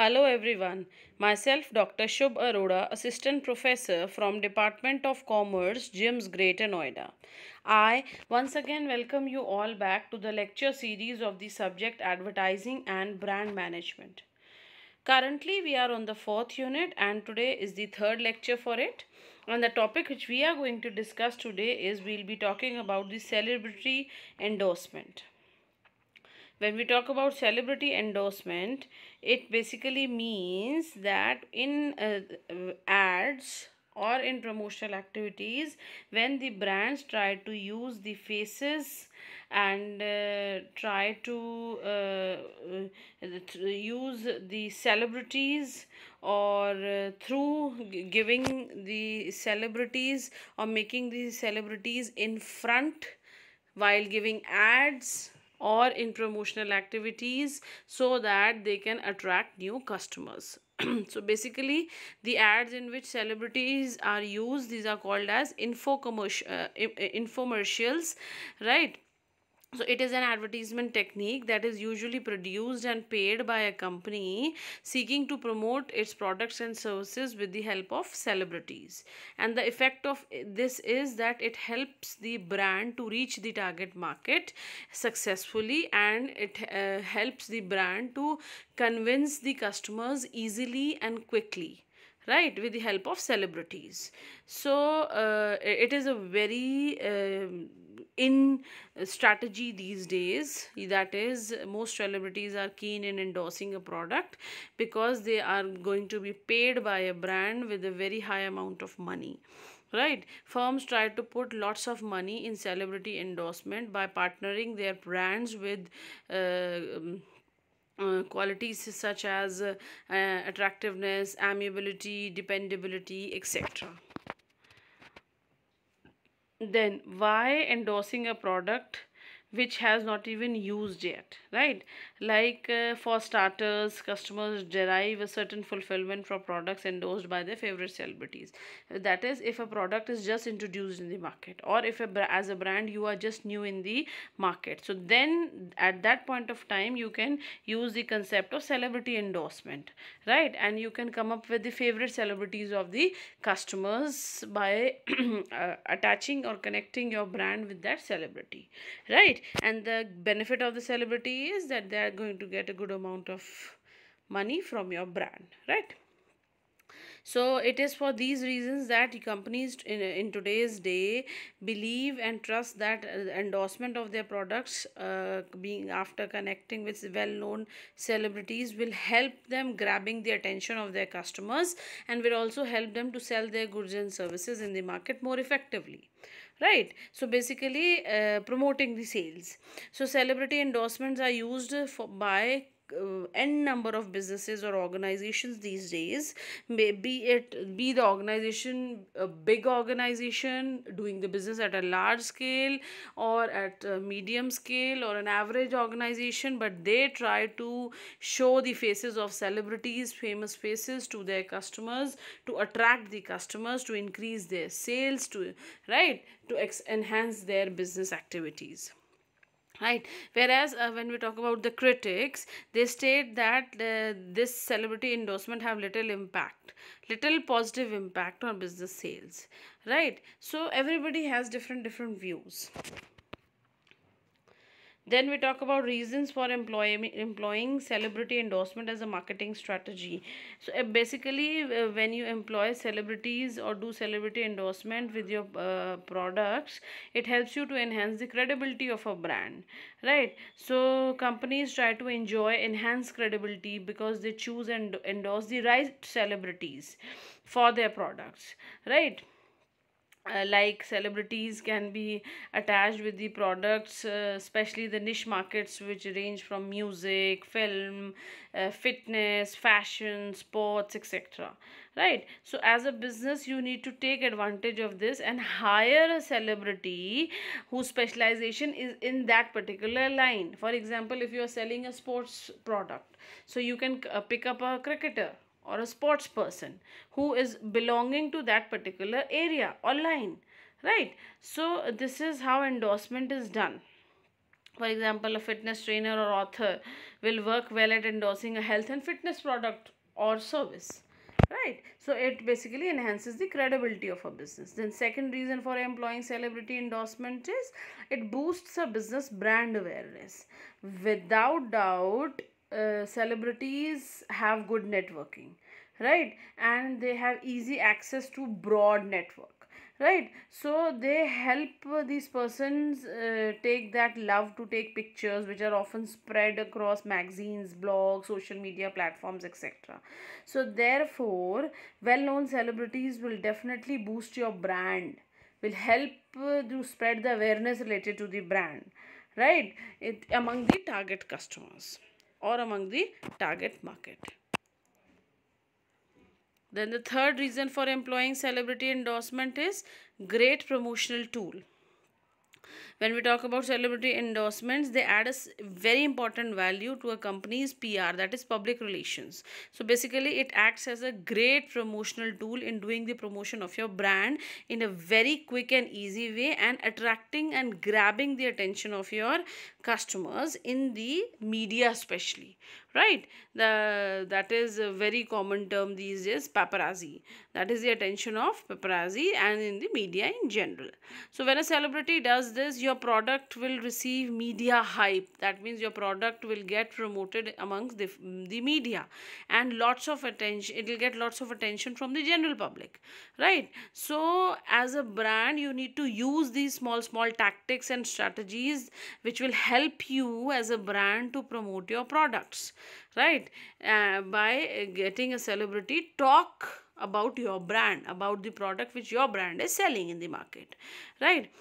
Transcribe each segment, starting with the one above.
Hello everyone, myself Dr. Shubh Arora, Assistant Professor from Department of Commerce, GIMS Greater Noida. I once again welcome you all back to the lecture series of the subject Advertising and Brand Management. Currently we are on the fourth unit and today is the third lecture for it. And the topic which we are going to discuss today is we will be talking about the celebrity endorsement when we talk about celebrity endorsement it basically means that in uh, uh, ads or in promotional activities when the brands try to use the faces and uh, try to uh, uh use the celebrities or uh, through giving the celebrities or making the celebrities in front while giving ads or in promotional activities so that they can attract new customers so basically the ads in which celebrities are used these are called as info commercial uh, infomercials right so it is an advertisement technique that is usually produced and paid by a company seeking to promote its products and services with the help of celebrities and the effect of this is that it helps the brand to reach the target market successfully and it uh, helps the brand to convince the customers easily and quickly right with the help of celebrities so uh, it is a very uh, in strategy these days that is most celebrities are keen in endorsing a product because they are going to be paid by a brand with a very high amount of money right firms try to put lots of money in celebrity endorsement by partnering their brands with uh, um, uh, qualities such as uh, attractiveness, amiability, dependability, etc then why endorsing a product which has not even used yet right like uh, for starters customers derive a certain fulfillment from products endorsed by their favorite celebrities that is if a product is just introduced in the market or if a, as a brand you are just new in the market so then at that point of time you can use the concept of celebrity endorsement right and you can come up with the favorite celebrities of the customers by uh, attaching or connecting your brand with that celebrity right and the benefit of the celebrity is that they are going to get a good amount of money from your brand right so it is for these reasons that companies in, in today's day believe and trust that uh, endorsement of their products uh, being after connecting with well-known celebrities will help them grabbing the attention of their customers and will also help them to sell their goods and services in the market more effectively right so basically uh, promoting the sales so celebrity endorsements are used for by uh, n number of businesses or organizations these days may be it be the organization a big organization doing the business at a large scale or at a medium scale or an average organization but they try to show the faces of celebrities famous faces to their customers to attract the customers to increase their sales to right to enhance their business activities right whereas uh, when we talk about the critics they state that uh, this celebrity endorsement have little impact little positive impact on business sales right so everybody has different different views then we talk about reasons for employ employing celebrity endorsement as a marketing strategy. So uh, basically uh, when you employ celebrities or do celebrity endorsement with your uh, products, it helps you to enhance the credibility of a brand, right? So companies try to enjoy enhanced credibility because they choose and endorse the right celebrities for their products, right? uh, like celebrities can be attached with the products uh, especially the niche markets which range from music film uh, fitness fashion sports etc right so as a business you need to take advantage of this and hire a celebrity whose specialization is in that particular line for example if you are selling a sports product so you can uh, pick up a cricketer or a sports person who is belonging to that particular area or line right so this is how endorsement is done for example a fitness trainer or author will work well at endorsing a health and fitness product or service right so it basically enhances the credibility of a business then second reason for employing celebrity endorsement is it boosts a business brand awareness without doubt uh, celebrities have good networking right and they have easy access to broad network right so they help these persons uh, take that love to take pictures which are often spread across magazines blogs social media platforms etc so therefore well known celebrities will definitely boost your brand will help uh, to spread the awareness related to the brand right it among the target customers or among the target market. Then the third reason for employing celebrity endorsement is great promotional tool when we talk about celebrity endorsements they add a very important value to a company's pr that is public relations so basically it acts as a great promotional tool in doing the promotion of your brand in a very quick and easy way and attracting and grabbing the attention of your customers in the media especially right the that is a very common term these days paparazzi that is the attention of paparazzi and in the media in general so when a celebrity does this your your product will receive media hype that means your product will get promoted amongst the, the media and lots of attention it will get lots of attention from the general public right so as a brand you need to use these small small tactics and strategies which will help you as a brand to promote your products right uh, by getting a celebrity talk about your brand about the product which your brand is selling in the market right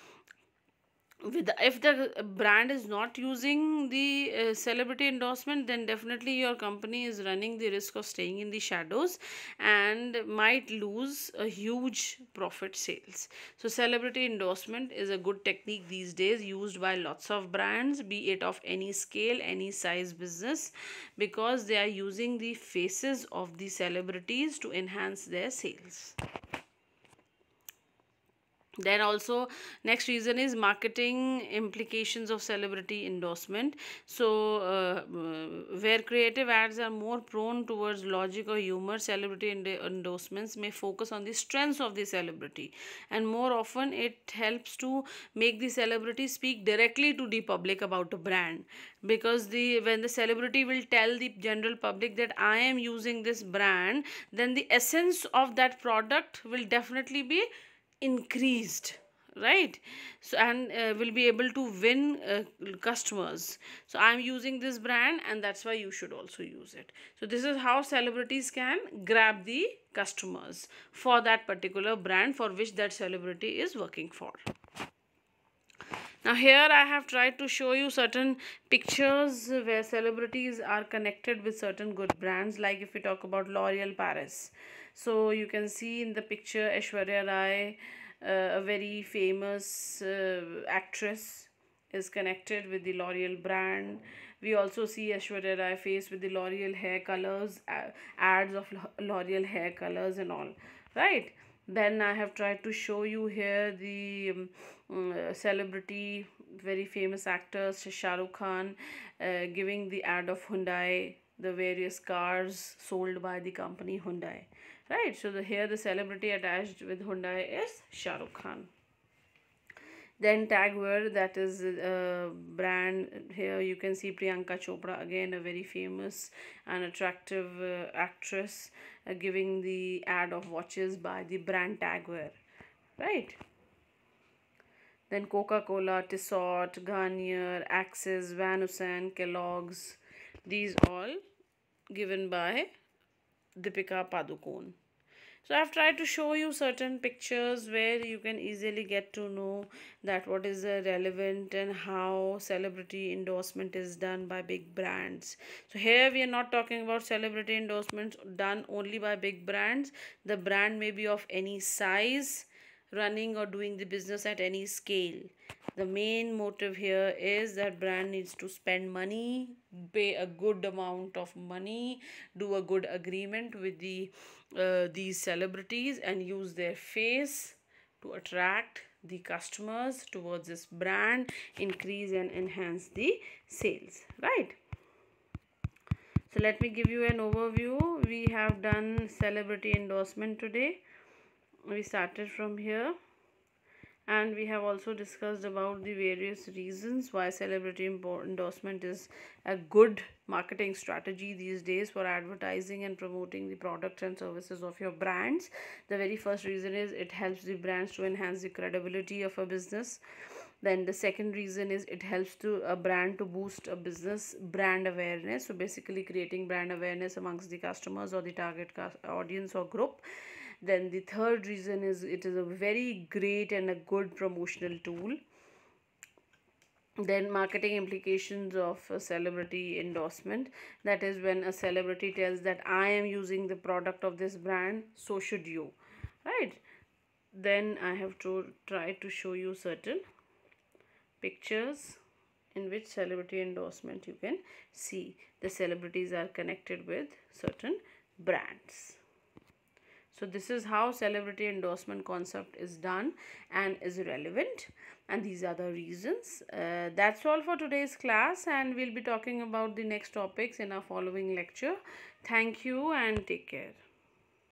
with if the brand is not using the uh, celebrity endorsement then definitely your company is running the risk of staying in the shadows and might lose a huge profit sales so celebrity endorsement is a good technique these days used by lots of brands be it of any scale any size business because they are using the faces of the celebrities to enhance their sales then also next reason is marketing implications of celebrity endorsement so uh, uh where creative ads are more prone towards logic or humor celebrity endorsements may focus on the strengths of the celebrity and more often it helps to make the celebrity speak directly to the public about a brand because the when the celebrity will tell the general public that i am using this brand then the essence of that product will definitely be increased right so and uh, will be able to win uh, customers so i'm using this brand and that's why you should also use it so this is how celebrities can grab the customers for that particular brand for which that celebrity is working for now here I have tried to show you certain pictures where celebrities are connected with certain good brands like if we talk about L'Oreal Paris so you can see in the picture Aishwarya Rai uh, a very famous uh, actress is connected with the L'Oreal brand. We also see Aishwarya Rai face with the L'Oreal hair colors, ads of L'Oreal hair colors and all, right? Then I have tried to show you here the um, mm, uh, celebrity, very famous actors, Shahrukh Khan, uh, giving the ad of Hyundai, the various cars sold by the company Hyundai right so the, here the celebrity attached with Hyundai is Shah Rukh Khan then tagwear that is a uh, brand here you can see Priyanka Chopra again a very famous and attractive uh, actress uh, giving the ad of watches by the brand tagwear right then Coca-Cola, Tissot, Garnier, Axis, Van Kellogg's these all given by Deepika Padukone. So I've tried to show you certain pictures where you can easily get to know that what is uh, relevant and how celebrity endorsement is done by big brands. So here we are not talking about celebrity endorsements done only by big brands. The brand may be of any size, running or doing the business at any scale the main motive here is that brand needs to spend money pay a good amount of money do a good agreement with the uh, these celebrities and use their face to attract the customers towards this brand increase and enhance the sales right so let me give you an overview we have done celebrity endorsement today we started from here and we have also discussed about the various reasons why celebrity endorsement is a good marketing strategy these days for advertising and promoting the products and services of your brands the very first reason is it helps the brands to enhance the credibility of a business then the second reason is it helps to a brand to boost a business brand awareness so basically creating brand awareness amongst the customers or the target audience or group then the third reason is it is a very great and a good promotional tool then marketing implications of celebrity endorsement that is when a celebrity tells that i am using the product of this brand so should you right then i have to try to show you certain pictures in which celebrity endorsement you can see the celebrities are connected with certain brands so this is how celebrity endorsement concept is done and is relevant and these are the reasons. Uh, that's all for today's class and we'll be talking about the next topics in our following lecture. Thank you and take care.